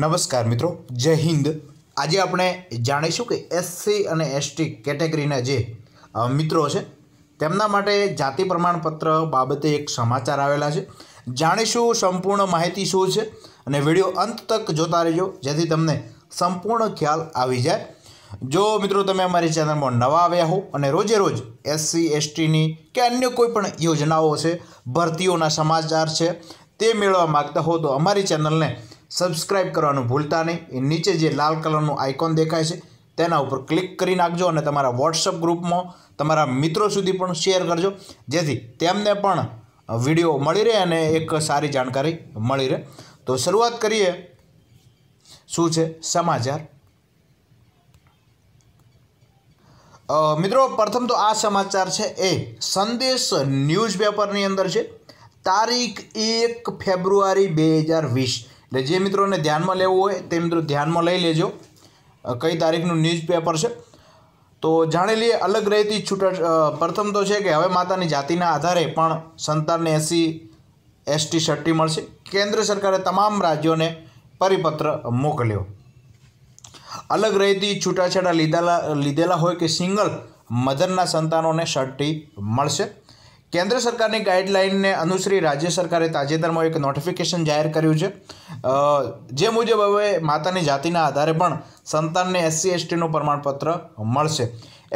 નમસ્કાર મિત્રો જય હિન્દ આજે આપણે જાણીશું કે એસસી અને એસટી કેટેગરીના જે મિત્રો છે તેમના માટે જાતિ પ્રમાણપત્ર બાબતે એક સમાચાર આવેલા છે જાણીશું સંપૂર્ણ માહિતી શું છે અને વિડીયો અંત તક જોતા રહેજો જેથી તમને સંપૂર્ણ ખ્યાલ આવી જાય જો મિત્રો તમે અમારી ચેનલમાં નવા આવ્યા હો અને રોજે રોજ એસસી એસટીની કે અન્ય કોઈ પણ યોજનાઓ છે ભરતીઓના સમાચાર છે તે મેળવવા માગતા હો તો અમારી ચેનલને સબસ્ક્રાઇબ કરવાનું ભૂલતા નહીં નીચે જે લાલ કલરનું આઇકોન દેખાય છે તેના ઉપર ક્લિક કરી નાખજો અને તમારા વોટ્સઅપ ગ્રુપમાં તમારા મિત્રો સુધી પણ શેર કરજો જેથી તેમને પણ વિડીયો મળી રહે અને એક સારી જાણકારી મળી રહે તો શરૂઆત કરીએ શું છે સમાચાર મિત્રો પ્રથમ તો આ સમાચાર છે એ સંદેશ ન્યૂઝપેપરની અંદર છે તારીખ એક ફેબ્રુઆરી બે હજાર વીસ એટલે જે મિત્રોને ધ્યાનમાં લેવું હોય તે મિત્રો ધ્યાનમાં લઈ લેજો કઈ તારીખનું ન્યૂઝપેપર છે તો જાણી લઈએ અલગ રહેતી છૂટક પ્રથમ તો છે કે હવે માતાની જાતિના આધારે પણ સંતાનને એસી એસટી સટ્ટી મળશે કેન્દ્ર સરકારે તમામ રાજ્યોને પરિપત્ર મોકલ્યો અલગ રહેતી છૂટાછેડા લીધેલા લીધેલા હોય કે સિંગલ મધરના સંતાનોને સટ્ટી મળશે કેન્દ્ર સરકારની ગાઈડલાઇનને અનુસરી રાજ્ય સરકારે તાજેતરમાં એક નોટિફિકેશન જાહેર કર્યું છે જે મુજબ હવે માતાની જાતિના આધારે પણ સંતાનને એસસી એસટીનું પ્રમાણપત્ર મળશે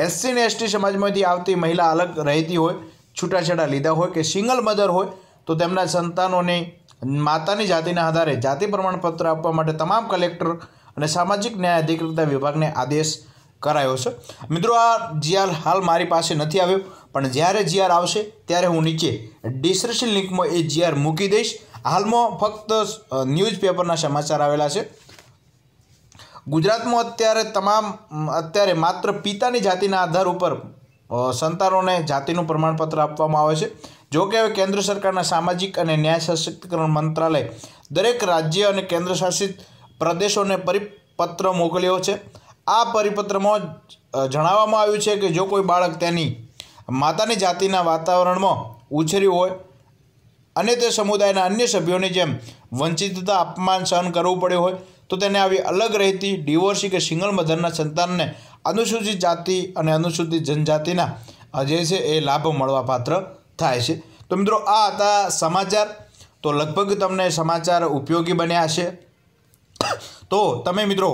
એસસી ને એસટી સમાજમાંથી આવતી મહિલા અલગ રહેતી હોય છૂટાછેડા લીધા હોય કે સિંગલ મધર હોય તો તેમના સંતાનોને માતાની જાતિના આધારે જાતિ પ્રમાણપત્ર આપવા માટે તમામ કલેક્ટર અને સામાજિક ન્યાય અધિકૃતતા વિભાગને આદેશ કરાયો છે મિત્રો આ જે હાલ મારી પાસે નથી આવ્યો પણ જ્યારે જીઆર આવશે ત્યારે હું નીચે ડિસ્ક્રિપ્શન લિંકમાં એ જીઆર મૂકી દઈશ હાલમાં ફક્ત ન્યૂઝપેપરના સમાચાર આવેલા છે ગુજરાતમાં અત્યારે તમામ અત્યારે માત્ર પિતાની જાતિના આધાર ઉપર સંતાનોને જાતિનું પ્રમાણપત્ર આપવામાં આવે છે જો કે હવે કેન્દ્ર સરકારના સામાજિક અને ન્યાય સશક્તિકરણ મંત્રાલય દરેક રાજ્ય અને કેન્દ્રશાસિત પ્રદેશોને પરિપત્ર મોકલ્યો છે આ પરિપત્રમાં જણાવવામાં આવ્યું છે કે જો કોઈ બાળક તેની માતાની જાતિના વાતાવરણમાં ઉછર્યું હોય અને તે સમુદાયના અન્ય સભ્યોની જેમ વંચિતતા અપમાન સહન કરવું પડ્યું હોય તો તેને આવી અલગ રહેતી ડિવોર્સી કે સિંગલ મધરના સંતાનને અનુસૂચિત જાતિ અને અનુસૂચિત જનજાતિના જે છે એ લાભ મળવાપાત્ર થાય છે તો મિત્રો આ હતા સમાચાર તો લગભગ તમને સમાચાર ઉપયોગી બન્યા હશે તો તમે મિત્રો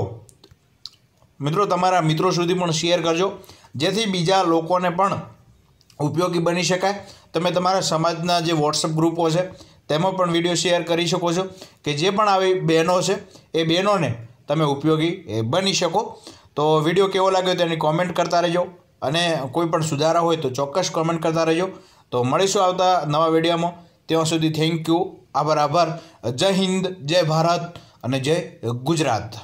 મિત્રો તમારા મિત્રો સુધી પણ શેર કરજો જેથી બીજા લોકોને પણ ઉપયોગી બની શકાય તમે તમારા સમાજના જે વોટ્સઅપ ગ્રુપો છે તેમાં પણ વિડીયો શેર કરી શકો છો કે જે પણ આવી બહેનો છે એ બહેનોને તમે ઉપયોગી બની શકો તો વિડીયો કેવો લાગ્યો તેની કોમેન્ટ કરતા રહેજો અને કોઈ પણ સુધારા હોય તો ચોક્કસ કોમેન્ટ કરતા રહેજો તો મળીશું આવતા નવા વિડીયોમાં ત્યાં સુધી થેન્ક યુ આભાર આભાર જય હિન્દ જય ભારત અને જય ગુજરાત